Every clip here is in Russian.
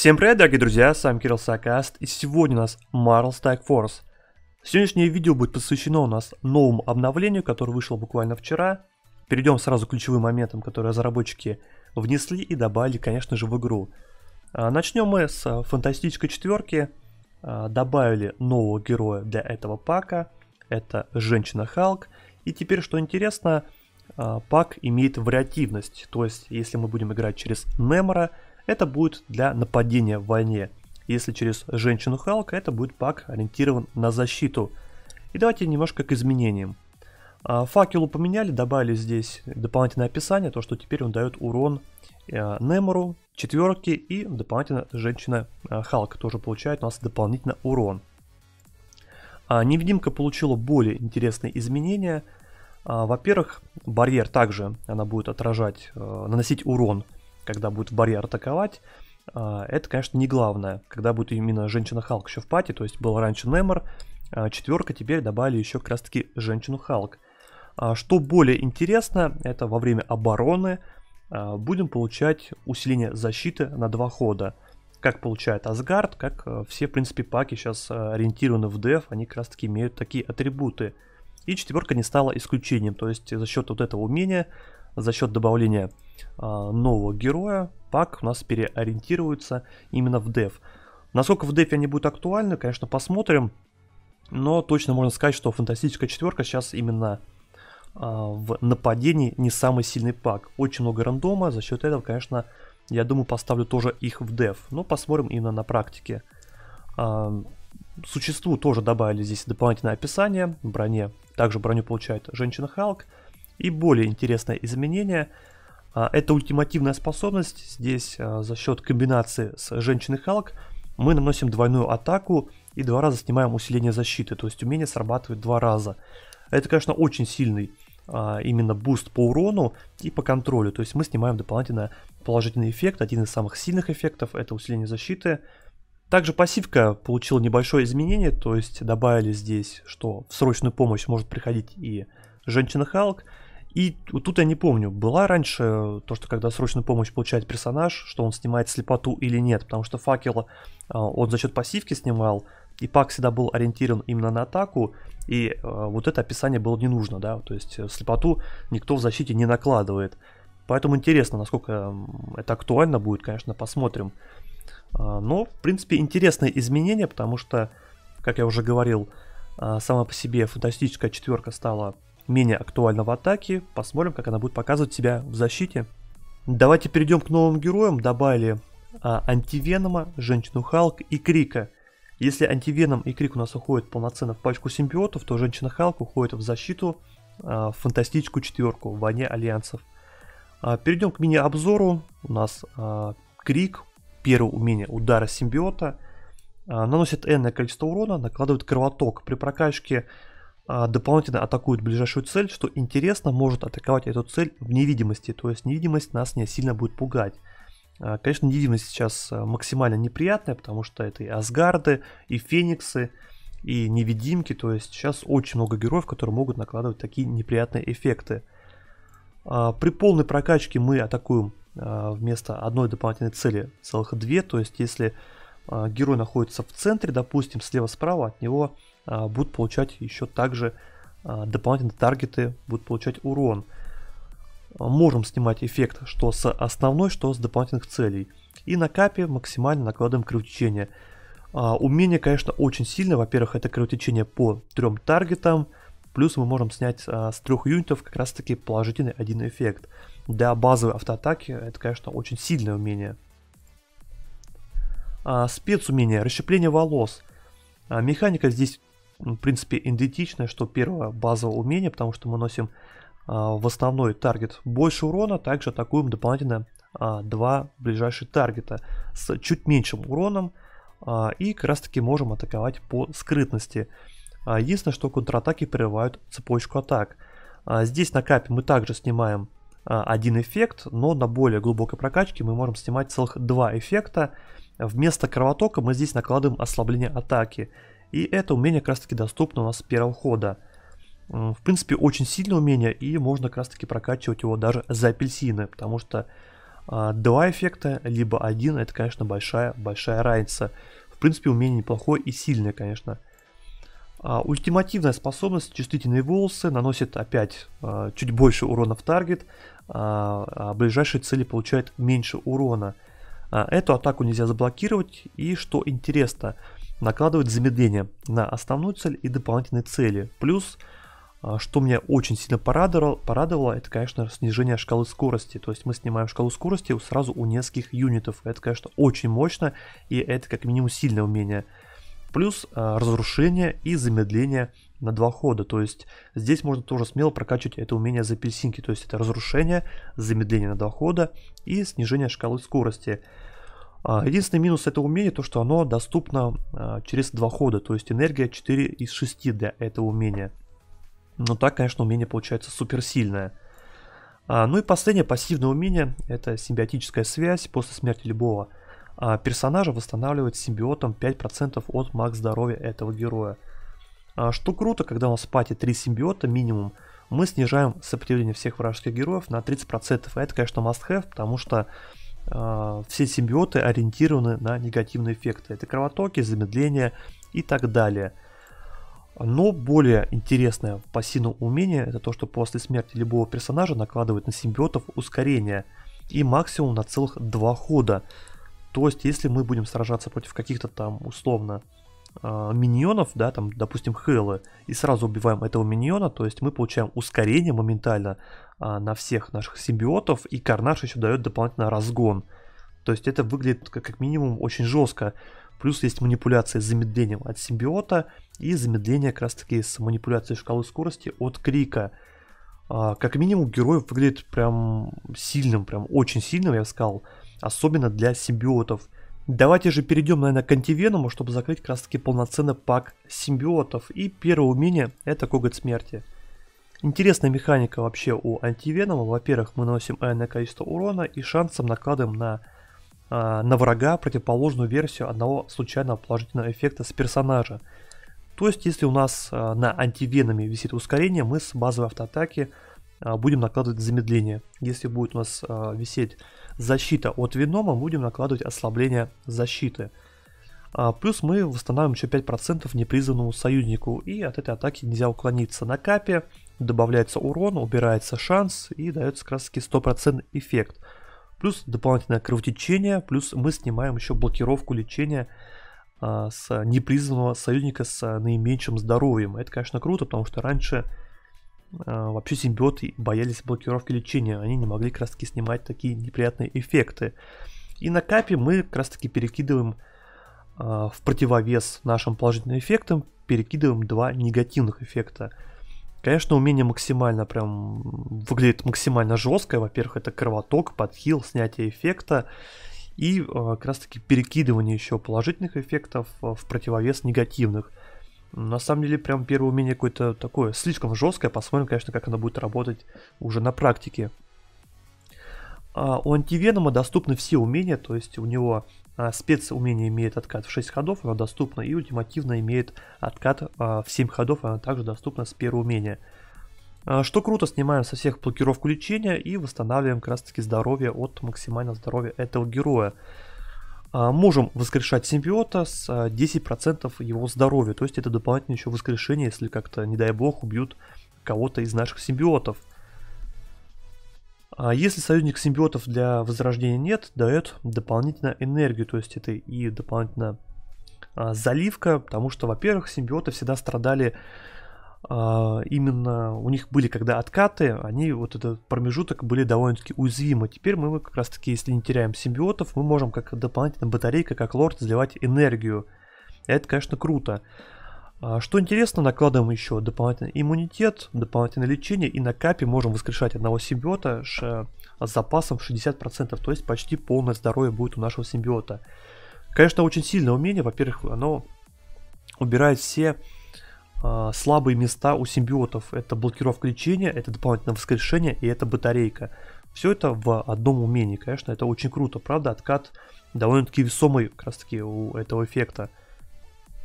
Всем привет, дорогие друзья, с вами Кирилл Сакаст, и сегодня у нас Marvel Strike Force. Сегодняшнее видео будет посвящено у нас новому обновлению, которое вышло буквально вчера. Перейдем сразу к ключевым моментам, которые разработчики внесли и добавили, конечно же, в игру. А, начнем мы с фантастической четверки. А, добавили нового героя для этого пака. Это Женщина Халк. И теперь, что интересно, а, пак имеет вариативность. То есть, если мы будем играть через Немора, это будет для нападения в войне. Если через женщину Халка, это будет пак ориентирован на защиту. И давайте немножко к изменениям. А, Факелу поменяли, добавили здесь дополнительное описание, то что теперь он дает урон э, Немору, четверки и дополнительно женщина э, Халка тоже получает у нас дополнительно урон. А, невидимка получила более интересные изменения. А, во-первых, барьер также она будет отражать, э, наносить урон когда будет в барьер атаковать, а, это, конечно, не главное. Когда будет именно женщина Халк еще в пати, то есть был раньше Немор, а, четверка, теперь добавили еще как раз таки женщину Халк. А, что более интересно, это во время обороны будем получать усиление защиты на два хода. Как получает Асгард, как э, все, в принципе, паки сейчас э, ориентированы в деф, они как раз таки имеют такие атрибуты. И четверка не стала исключением, то есть за счет вот этого умения, за счет добавления а, нового героя, пак у нас переориентируется именно в деф. Насколько в дефе они будут актуальны, конечно, посмотрим. Но точно можно сказать, что фантастическая четверка сейчас именно а, в нападении не самый сильный пак. Очень много рандома, за счет этого, конечно, я думаю, поставлю тоже их в деф. Но посмотрим именно на практике. А, существу тоже добавили здесь дополнительное описание броне. Также броню получает женщина Халк. И более интересное изменение – а, это ультимативная способность. Здесь а, за счет комбинации с женщиной Халк мы наносим двойную атаку и два раза снимаем усиление защиты. То есть умение срабатывает два раза. Это, конечно, очень сильный а, именно буст по урону и по контролю. То есть мы снимаем дополнительно положительный эффект. Один из самых сильных эффектов это усиление защиты. Также пассивка получила небольшое изменение, то есть добавили здесь, что в срочную помощь может приходить и женщина Халк. И тут я не помню, была раньше э, то, что когда срочную помощь получает персонаж, что он снимает слепоту или нет, потому что факел э, он за счет пассивки снимал, и пак всегда был ориентирован именно на атаку, и э, вот это описание было не нужно, да, то есть слепоту никто в защите не накладывает. Поэтому интересно, насколько это актуально будет, конечно, посмотрим. Но, в принципе, интересное изменение, потому что, как я уже говорил, сама по себе фантастическая четверка стала менее актуальна в атаке. Посмотрим, как она будет показывать себя в защите. Давайте перейдем к новым героям. Добавили а, Антивенома, Женщину Халк и Крика. Если Антивеном и Крик у нас уходят полноценно в пачку симбиотов, то Женщина Халк уходит в защиту а, в фантастическую четверку в войне альянсов. А, перейдем к мини-обзору. У нас а, Крик, первое умение удара симбиота, а, наносит энное количество урона, накладывает кровоток. При прокачке а, дополнительно атакует ближайшую цель, что интересно, может атаковать эту цель в невидимости, то есть невидимость нас не сильно будет пугать. А, конечно, невидимость сейчас а, максимально неприятная, потому что это и Асгарды, и Фениксы, и невидимки, то есть сейчас очень много героев, которые могут накладывать такие неприятные эффекты. При полной прокачке мы атакуем вместо одной дополнительной цели целых две, то есть если герой находится в центре, допустим, слева-справа от него а, будут получать еще также а, дополнительные таргеты, будут получать урон. Можем снимать эффект что с основной, что с дополнительных целей. И на капе максимально накладываем кровотечение. А, умение, конечно, очень сильное. Во-первых, это кровотечение по трем таргетам. Плюс мы можем снять с трех юнитов как раз таки положительный один эффект. Для базовой автоатаки это, конечно, очень сильное умение. А, спецумение, расщепление волос. механика здесь в принципе, идентичное, что первое базовое умение, потому что мы носим а, в основной таргет больше урона, также атакуем дополнительно а, два ближайших таргета с чуть меньшим уроном а, и как раз таки можем атаковать по скрытности. Единственное, что контратаки прерывают цепочку атак. Здесь на капе мы также снимаем один эффект, но на более глубокой прокачке мы можем снимать целых два эффекта. Вместо кровотока мы здесь накладываем ослабление атаки. И это умение как раз таки доступно у нас с первого хода. В принципе, очень сильное умение, и можно как раз таки прокачивать его даже за апельсины, потому что э, два эффекта, либо один, это, конечно, большая-большая разница. В принципе, умение неплохое и сильное, конечно. А, ультимативная способность, чувствительные волосы, наносит опять а, чуть больше урона в таргет, а, а ближайшие цели получают меньше урона. А, эту атаку нельзя заблокировать, и что интересно – накладывает замедление на основную цель и дополнительные цели. Плюс, а, что меня очень сильно порадовало, порадовало, это, конечно, снижение шкалы скорости. То есть мы снимаем шкалу скорости сразу у нескольких юнитов. Это, конечно, очень мощно, и это как минимум сильное умение. Плюс а, разрушение и замедление на два хода. То есть здесь можно тоже смело прокачивать это умение за пельсинки. То есть это разрушение, замедление на два хода и снижение шкалы скорости. А, единственный минус этого умения то, что оно доступно а, через два хода, то есть энергия 4 из 6 для этого умения. Но так, конечно, умение получается суперсильное. А, ну и последнее пассивное умение – это симбиотическая связь. После смерти любого персонажа восстанавливает симбиотом 5% от макс здоровья этого героя. Что круто, когда у нас в пати 3 симбиота минимум, мы снижаем сопротивление всех вражеских героев на 30%. А это, конечно, must have, потому что Э, все симбиоты ориентированы на негативные эффекты. Это кровотоки, замедление и так далее. Но более интересное пассивное умение это то, что после смерти любого персонажа накладывает на симбиотов ускорение и максимум на целых два хода. То есть, если мы будем сражаться против каких-то там условно а, миньонов, да, там, допустим, Хэллы, и сразу убиваем этого миньона, то есть мы получаем ускорение моментально э, на всех наших симбиотов, и Карнаж еще дает дополнительно разгон. То есть это выглядит как, как минимум очень жестко. Плюс есть манипуляция с замедлением от симбиота и замедление как раз таки с манипуляцией шкалы скорости от крика. А, как минимум герой выглядит прям сильным, прям очень сильным, я бы сказал. Особенно для симбиотов. Давайте же перейдем, наверное, к антивеному, чтобы закрыть как раз таки полноценный пак симбиотов. И первое умение это коготь смерти. Интересная механика вообще у антивенома. Во-первых, мы наносим энное количество урона и шансом накладываем на, э, на врага противоположную версию одного случайного положительного эффекта с персонажа. То есть, если у нас э, на антивеноме висит ускорение, мы с базовой автоатаки э, будем накладывать замедление. Если будет у нас э, висеть защита от винома, будем накладывать ослабление защиты. А, плюс мы восстанавливаем еще 5% непризванному союзнику, и от этой атаки нельзя уклониться. На капе добавляется урон, убирается шанс и дается как раз таки 100% эффект. Плюс дополнительное кровотечение, плюс мы снимаем еще блокировку лечения а, с непризванного союзника с наименьшим здоровьем. Это, конечно, круто, потому что раньше а, вообще симбиоты боялись блокировки лечения, они не могли как раз таки снимать такие неприятные эффекты. И на капе мы как раз таки перекидываем а, в противовес нашим положительным эффектам, перекидываем два негативных эффекта. Конечно, умение максимально прям выглядит максимально жестко. Во-первых, это кровоток, подхил, снятие эффекта и э, как раз таки перекидывание еще положительных эффектов в противовес негативных. На самом деле, прям первое умение какое-то такое, слишком жесткое. Посмотрим, конечно, как оно будет работать уже на практике. А, у антивенома доступны все умения, то есть у него а, спецумение имеет откат в 6 ходов, оно доступно, и ультимативно имеет откат а, в 7 ходов, оно также доступно с первого умения. А, что круто, снимаем со всех блокировку лечения и восстанавливаем как раз таки здоровье от максимального здоровья этого героя. А, можем воскрешать симбиота с 10% а, его здоровья. То есть это дополнительное еще воскрешение, если как-то, не дай бог, убьют кого-то из наших симбиотов. А если союзник симбиотов для возрождения нет, дает дополнительно энергию. То есть это и дополнительно а, заливка, потому что, во-первых, симбиоты всегда страдали а, именно у них были когда откаты, они вот этот промежуток были довольно-таки уязвимы. Теперь мы как раз-таки, если не теряем симбиотов, мы можем как дополнительная батарейка, как лорд, заливать энергию. Это, конечно, круто. А, что интересно, накладываем еще дополнительный иммунитет, дополнительное лечение, и на капе можем воскрешать одного симбиота а, с запасом 60%, то есть почти полное здоровье будет у нашего симбиота. Конечно, очень сильное умение, во-первых, оно убирает все а, слабые места у симбиотов. Это блокировка лечения, это дополнительное воскрешение и это батарейка. Все это в одном умении, конечно, это очень круто, правда, откат довольно-таки весомый как раз таки у этого эффекта.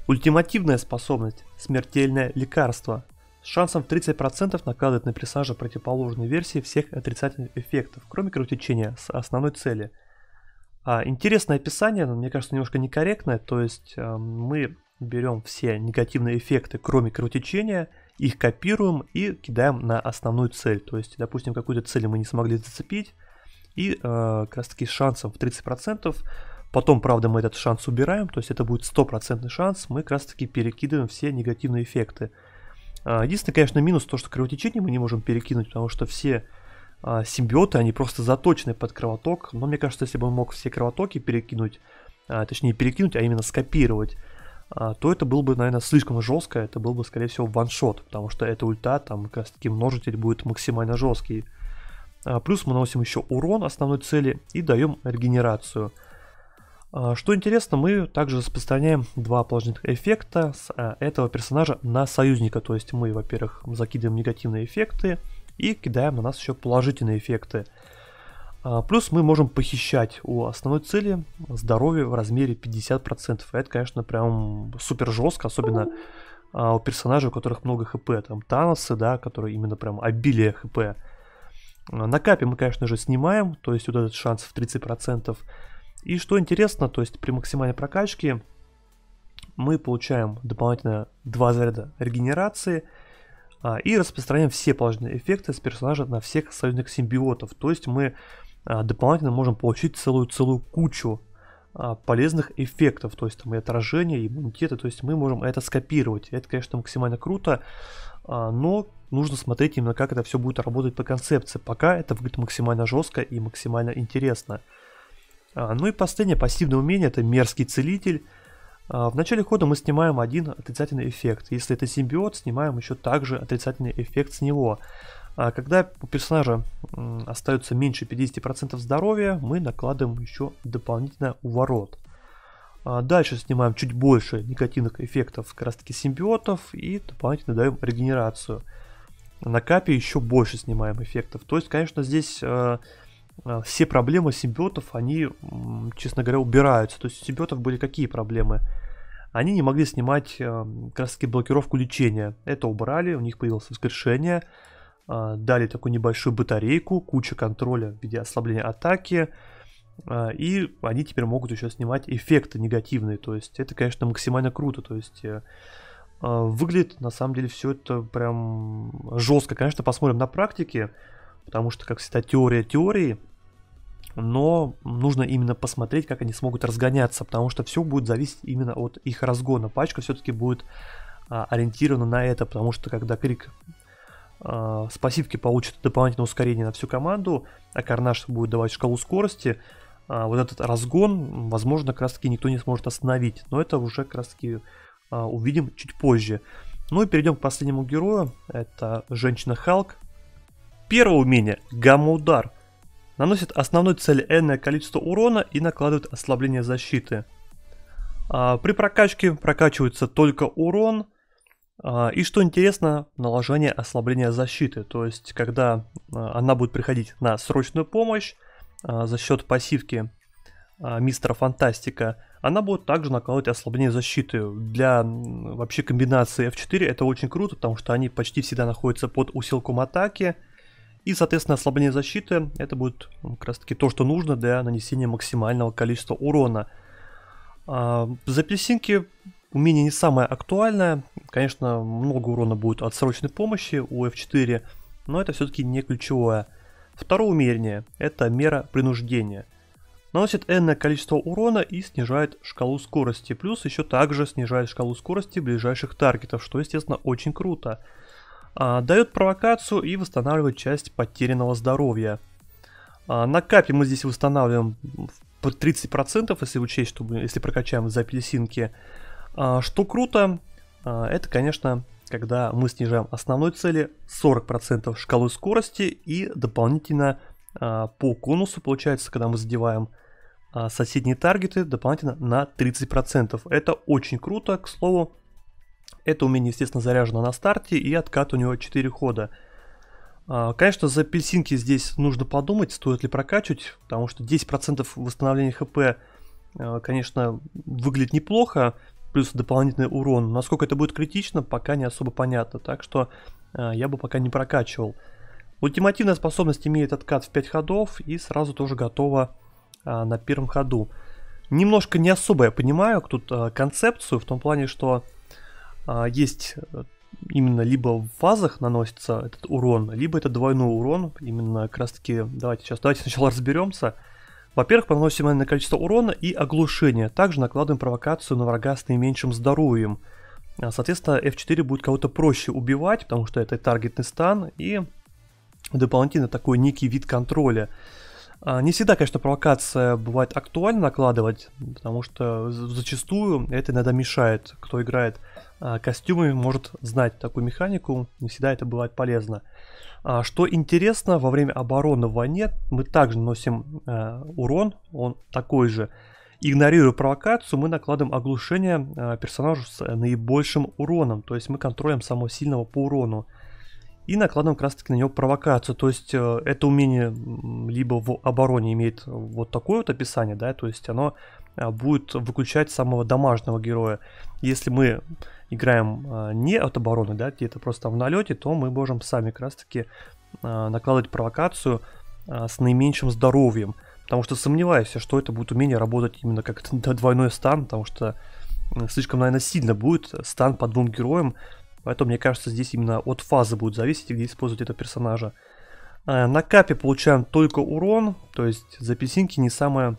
Ультимативная способность – смертельное лекарство. С шансом в 30% накладывает на персонажа противоположной версии всех отрицательных эффектов, кроме кровотечения с основной цели. А, интересное описание, но мне кажется, немножко некорректное, то есть э, мы берем все негативные эффекты, кроме кровотечения, их копируем и кидаем на основную цель. То есть, допустим, какую-то цель мы не смогли зацепить, и э, как раз таки с шансом в 30%, потом, правда, мы этот шанс убираем, то есть это будет стопроцентный шанс, мы как раз таки перекидываем все негативные эффекты. Э, Единственный, конечно, минус то, что кровотечение мы не можем перекинуть, потому что все э, симбиоты, они просто заточены под кровоток, но мне кажется, если бы он мог все кровотоки перекинуть, э, точнее перекинуть, а именно скопировать, а, то это был бы, наверное, слишком жестко, это был бы, скорее всего, ваншот, потому что это ульта, там, как раз таки, множитель будет максимально жесткий. А, плюс мы наносим еще урон основной цели и даем регенерацию. А, что интересно, мы также распространяем два положительных эффекта с этого персонажа на союзника. То есть мы, во-первых, закидываем негативные эффекты и кидаем на нас еще положительные эффекты. А, плюс мы можем похищать у основной цели здоровье в размере 50%. Это, конечно, прям супер жестко, особенно а, у персонажей, у которых много хп. Там Таносы, да, которые именно прям обилие хп. А, на капе мы, конечно же, снимаем, то есть вот этот шанс в 30%. И что интересно, то есть при максимальной прокачке мы получаем дополнительно 2 заряда регенерации и распространяем все положительные эффекты с персонажа на всех союзных симбиотов. То есть мы а, дополнительно можем получить целую-целую кучу а, полезных эффектов, то есть там и отражение, и иммунитеты, то есть мы можем это скопировать. Это, конечно, максимально круто, а, но нужно смотреть именно, как это все будет работать по концепции. Пока это выглядит максимально жестко и максимально интересно. Ну и последнее пассивное умение – это мерзкий целитель. В начале хода мы снимаем один отрицательный эффект. Если это симбиот, снимаем еще также отрицательный эффект с него. А когда у персонажа остается меньше 50% здоровья, мы накладываем еще дополнительно уворот. А дальше снимаем чуть больше негативных эффектов как раз таки симбиотов и дополнительно даем регенерацию. На капе еще больше снимаем эффектов. То есть, конечно, здесь э, э, все проблемы симбиотов, они, честно говоря, убираются. То есть у симбиотов были какие проблемы? Они не могли снимать э, как раз таки блокировку лечения. Это убрали, у них появилось воскрешение. А, дали такую небольшую батарейку, куча контроля в виде ослабления атаки, а, и они теперь могут еще снимать эффекты негативные, то есть это, конечно, максимально круто, то есть э, а, выглядит на самом деле все это прям жестко, конечно, посмотрим на практике, потому что, как всегда, теория теории, но нужно именно посмотреть, как они смогут разгоняться, потому что все будет зависеть именно от их разгона. Пачка все-таки будет ориентирована на это, потому что когда крик а, спасибки получат дополнительное ускорение на всю команду, а Карнаж будет давать шкалу скорости. А, вот этот разгон, возможно, как раз таки никто не сможет остановить, но это уже как раз таки а, увидим чуть позже. Ну и перейдем к последнему герою, это Женщина Халк. Первое умение – гамма-удар. Наносит основной цели энное количество урона и накладывает ослабление защиты. При прокачке прокачивается только урон – а, и что интересно, наложение ослабления защиты, то есть когда а, она будет приходить на срочную помощь а, за счет пассивки мистера Фантастика, она будет также накладывать ослабление защиты. Для вообще комбинации F4 это очень круто, потому что они почти всегда находятся под усилком атаки, и, соответственно, ослабление защиты это будет как раз таки то, что нужно для нанесения максимального количества урона. За песинки Умение не самое актуальное. Конечно, много урона будет от срочной помощи у F4, но это все-таки не ключевое. Второе умение – это мера принуждения. Наносит энное количество урона и снижает шкалу скорости. Плюс еще также снижает шкалу скорости ближайших таргетов, что, естественно, очень круто. А, дает провокацию и восстанавливает часть потерянного здоровья. А, на капе мы здесь восстанавливаем по 30%, если учесть, чтобы если прокачаем за апельсинки. А, что круто, а, это, конечно, когда мы снижаем основной цели 40% шкалой скорости и дополнительно а, по конусу, получается, когда мы задеваем соседние таргеты, дополнительно на 30%. Это очень круто, к слову. Это умение, естественно, заряжено на старте и откат у него 4 хода. Конечно, за апельсинки здесь нужно подумать, стоит ли прокачивать, потому что 10% восстановления хп, конечно, выглядит неплохо, плюс дополнительный урон. Насколько это будет критично, пока не особо понятно, так что э, я бы пока не прокачивал. Ультимативная способность имеет откат в 5 ходов и сразу тоже готова э, на первом ходу. Немножко не особо я понимаю тут э, концепцию, в том плане, что а, э, есть именно либо в фазах наносится этот урон, либо это двойной урон, именно как раз таки, давайте сейчас, давайте сначала разберемся, во-первых, поносим на количество урона и оглушение. Также накладываем провокацию на врага с наименьшим здоровьем. А, соответственно, F4 будет кого-то проще убивать, потому что это таргетный стан и дополнительно такой некий вид контроля. А, не всегда, конечно, провокация бывает актуально накладывать, потому что зачастую это иногда мешает, кто играет а, костюмами может знать такую механику, не всегда это бывает полезно. А, что интересно, во время обороны в войне мы также наносим э, урон, он такой же. Игнорируя провокацию, мы накладываем оглушение э, персонажу с э, наибольшим уроном, то есть мы контролем самого сильного по урону. И накладываем как раз таки на него провокацию, то есть это умение либо в обороне имеет вот такое вот описание, да, то есть оно а, будет выключать самого домашнего героя. Если мы играем а, не от обороны, да, где-то просто в налете, то мы можем сами как раз-таки а, накладывать провокацию с наименьшим здоровьем. Потому что сомневаюсь, что это будет умение работать именно как двойной стан, потому что слишком, наверное, сильно будет стан по двум героям. Поэтому, мне кажется, здесь именно от фазы будет зависеть, где использовать этого персонажа. На капе получаем только урон, то есть записинки не самая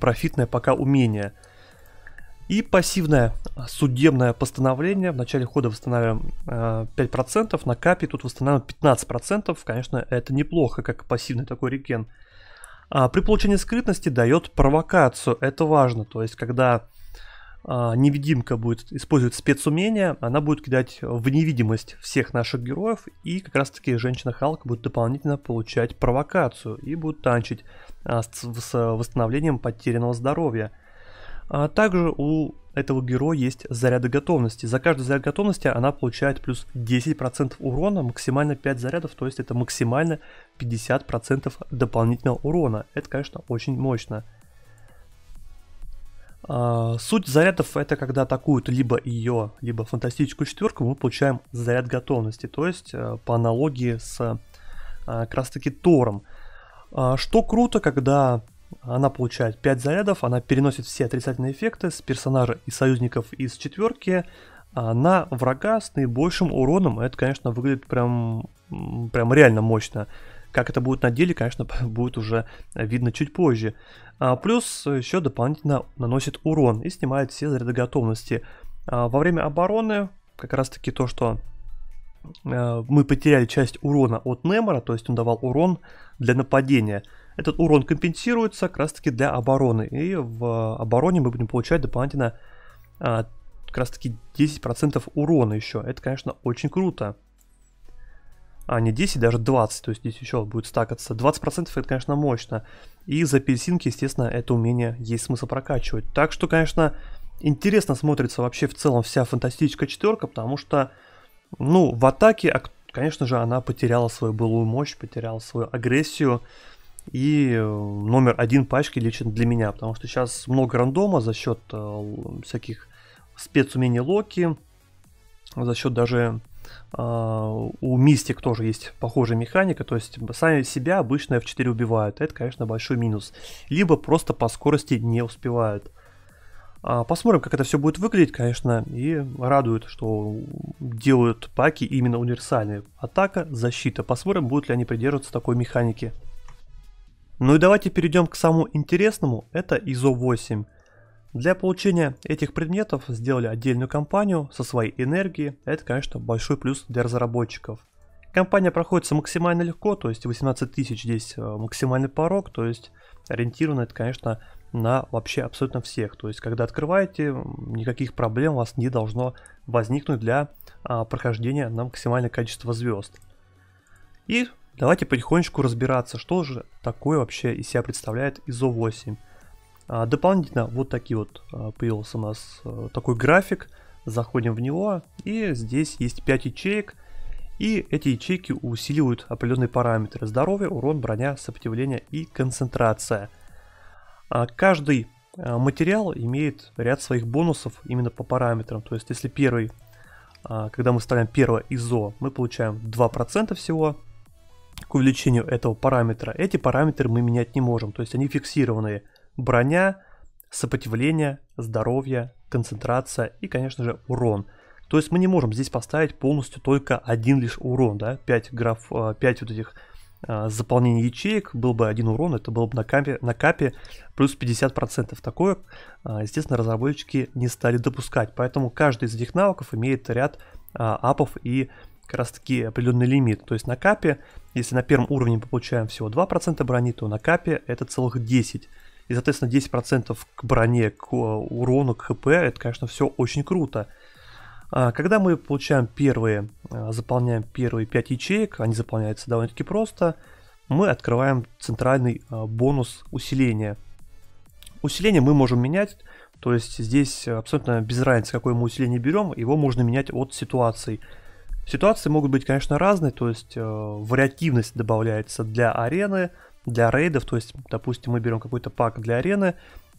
профитное пока умение. И пассивное судебное постановление. В начале хода восстанавливаем 5%, э, на капе тут восстанавливаем 15%. Конечно, это неплохо, как пассивный такой реген. А при получении скрытности дает провокацию, это важно. То есть, когда а, невидимка будет использовать спецумение, она будет кидать в невидимость всех наших героев, и как раз таки женщина Халк будет дополнительно получать провокацию и будет танчить а, с восстановлением потерянного здоровья. А, также у этого героя есть заряды готовности. За каждый заряд готовности она получает плюс 10% урона, максимально 5 зарядов, то есть это максимально 50% дополнительного урона. Это, конечно, очень мощно. А, суть зарядов это когда атакуют либо ее, либо фантастическую четверку, мы получаем заряд готовности, то есть э, по аналогии с э, как раз таки Тором. А, что круто, когда она получает 5 зарядов, она переносит все отрицательные эффекты с персонажа и союзников из четверки а, на врага с наибольшим уроном. Это, конечно, выглядит прям, прям реально мощно. Как это будет на деле, конечно, будет уже видно чуть позже. А, плюс еще дополнительно наносит урон и снимает все заряды готовности. А, во время обороны как раз таки то, что а, мы потеряли часть урона от Немора, то есть он давал урон для нападения. Этот урон компенсируется как раз таки для обороны. И в обороне мы будем получать дополнительно а, как раз таки 10% урона еще. Это, конечно, очень круто а не 10, даже 20, то есть здесь еще будет стакаться. 20% это, конечно, мощно. И за апельсинки, естественно, это умение есть смысл прокачивать. Так что, конечно, интересно смотрится вообще в целом вся фантастическая четверка, потому что, ну, в атаке, конечно же, она потеряла свою былую мощь, потеряла свою агрессию. И э, номер один пачки лично для меня, потому что сейчас много рандома за счет э, всяких спецумений Локи, за счет даже у Мистик тоже есть похожая механика, то есть сами себя обычно F4 убивают. Это, конечно, большой минус. Либо просто по скорости не успевают. А, посмотрим, как это все будет выглядеть, конечно, и радует, что делают паки именно универсальные. Атака, защита. Посмотрим, будут ли они придерживаться такой механики. Ну и давайте перейдем к самому интересному, это ISO 8. Для получения этих предметов сделали отдельную компанию со своей энергией. Это, конечно, большой плюс для разработчиков. Компания проходится максимально легко, то есть 18 тысяч здесь э, максимальный порог, то есть ориентировано это, конечно, на вообще абсолютно всех. То есть, когда открываете, никаких проблем у вас не должно возникнуть для а, прохождения на максимальное количество звезд. И давайте потихонечку разбираться, что же такое вообще из себя представляет Изо 8. А, дополнительно вот такие вот а, появился у нас э, такой график. Заходим в него и здесь есть 5 ячеек. И эти ячейки усиливают определенные параметры здоровье, урон, броня, сопротивление и концентрация. А, каждый материал имеет ряд своих бонусов именно по параметрам. То есть если первый, когда мы ставим первое ИЗО, мы получаем 2% всего к увеличению этого параметра. Эти параметры мы менять не можем, то есть они фиксированные – броня, сопротивление, здоровье, концентрация и, конечно же, урон. То есть мы не можем здесь поставить полностью только один лишь урон, да, 5 граф, 5 э, вот этих э, заполнений ячеек, был бы один урон, это было бы на капе, на капе плюс 50%. Такое, э, естественно, разработчики не стали допускать, поэтому каждый из этих навыков имеет ряд а, апов и как раз таки определенный лимит. То есть на капе, если на первом уровне мы получаем всего 2% брони, то на капе это целых 10% и, соответственно, 10% к броне, к э, урону, к хп, это, конечно, все очень круто. А, когда мы получаем первые, э, заполняем первые 5 ячеек, они заполняются довольно-таки просто, мы открываем центральный э, бонус усиления. Усиление мы можем менять, то есть здесь абсолютно без разницы, какое мы усиление берем, его можно менять от ситуации. Ситуации могут быть, конечно, разные, то есть э, вариативность добавляется для арены, для рейдов, то есть, допустим, мы берем какой-то пак для арены,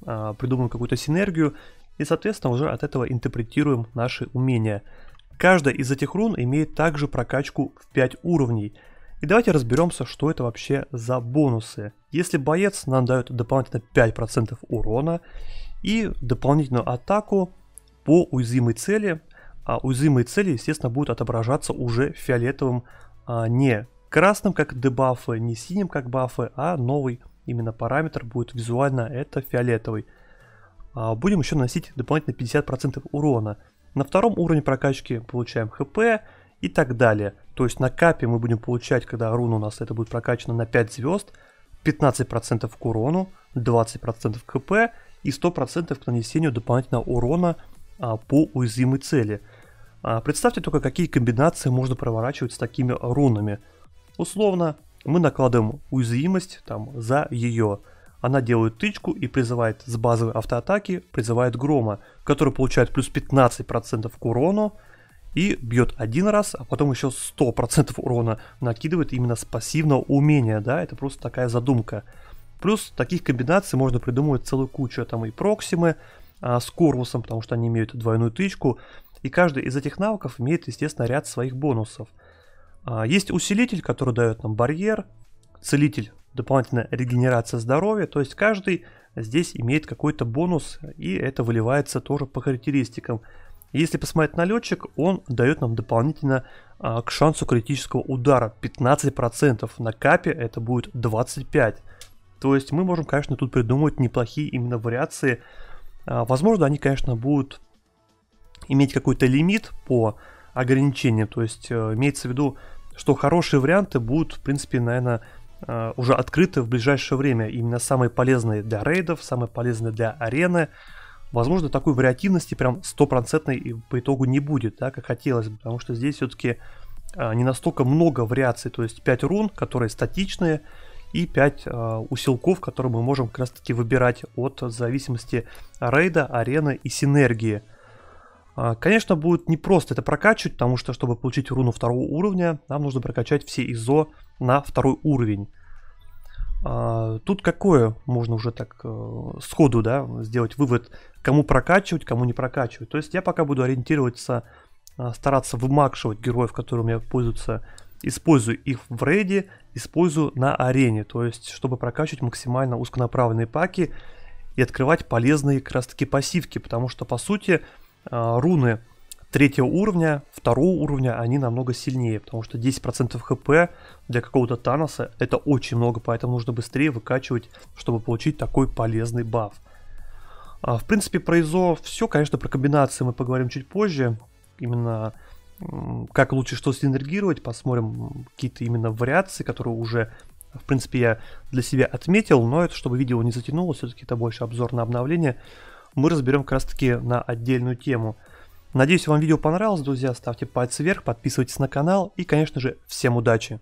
а, придумываем какую-то синергию, и, соответственно, уже от этого интерпретируем наши умения. Каждая из этих рун имеет также прокачку в 5 уровней. И давайте разберемся, что это вообще за бонусы. Если боец нам дает дополнительно 5% урона и дополнительную атаку по уязвимой цели, а уязвимые цели, естественно, будут отображаться уже фиолетовым, а не красным как дебафы, не синим как бафы, а новый именно параметр будет визуально, это фиолетовый. А, будем еще наносить дополнительно 50% урона. На втором уровне прокачки получаем хп и так далее. То есть на капе мы будем получать, когда руна у нас это будет прокачана на 5 звезд, 15% к урону, 20% к хп и 100% к нанесению дополнительного урона а, по уязвимой цели. А, представьте только, какие комбинации можно проворачивать с такими рунами – Условно, мы накладываем уязвимость там, за ее. Она делает тычку и призывает с базовой автоатаки, призывает Грома, который получает плюс 15% к урону и бьет один раз, а потом еще 100% урона накидывает именно с пассивного умения, да, это просто такая задумка. Плюс таких комбинаций можно придумывать целую кучу, там и проксимы а, с корвусом, потому что они имеют двойную тычку, и каждый из этих навыков имеет, естественно, ряд своих бонусов – а, есть усилитель, который дает нам барьер, целитель, дополнительная регенерация здоровья, то есть каждый здесь имеет какой-то бонус, и это выливается тоже по характеристикам. Если посмотреть на летчик, он дает нам дополнительно а, к шансу критического удара 15%, на капе это будет 25%. То есть мы можем, конечно, тут придумать неплохие именно вариации. А, возможно, они, конечно, будут иметь какой-то лимит по ограничения. То есть э, имеется в виду, что хорошие варианты будут, в принципе, наверное, э, уже открыты в ближайшее время. Именно самые полезные для рейдов, самые полезные для арены. Возможно, такой вариативности прям стопроцентной по итогу не будет, да, как хотелось бы, потому что здесь все-таки э, не настолько много вариаций, то есть 5 рун, которые статичные, и 5 э, усилков, которые мы можем как раз таки выбирать от зависимости рейда, арены и синергии. А, конечно, будет непросто это прокачивать, потому что, чтобы получить руну второго уровня, нам нужно прокачать все ИЗО на второй уровень. А, тут какое можно уже так э, сходу да, сделать вывод, кому прокачивать, кому не прокачивать. То есть я пока буду ориентироваться, а, стараться вымакшивать героев, которыми я пользуются, использую их в рейде, использую на арене. То есть, чтобы прокачивать максимально узконаправленные паки и открывать полезные как раз таки пассивки, потому что по сути Э, руны третьего уровня, второго уровня, они намного сильнее, потому что 10% хп для какого-то Таноса это очень много, поэтому нужно быстрее выкачивать, чтобы получить такой полезный баф. А, в принципе, про ИЗО все, конечно, про комбинации мы поговорим чуть позже, именно как лучше что синергировать, посмотрим какие-то именно вариации, которые уже, в принципе, я для себя отметил, но это чтобы видео не затянуло, все-таки это больше обзор на обновление мы разберем как раз таки на отдельную тему. Надеюсь, вам видео понравилось, друзья. Ставьте палец вверх, подписывайтесь на канал и, конечно же, всем удачи!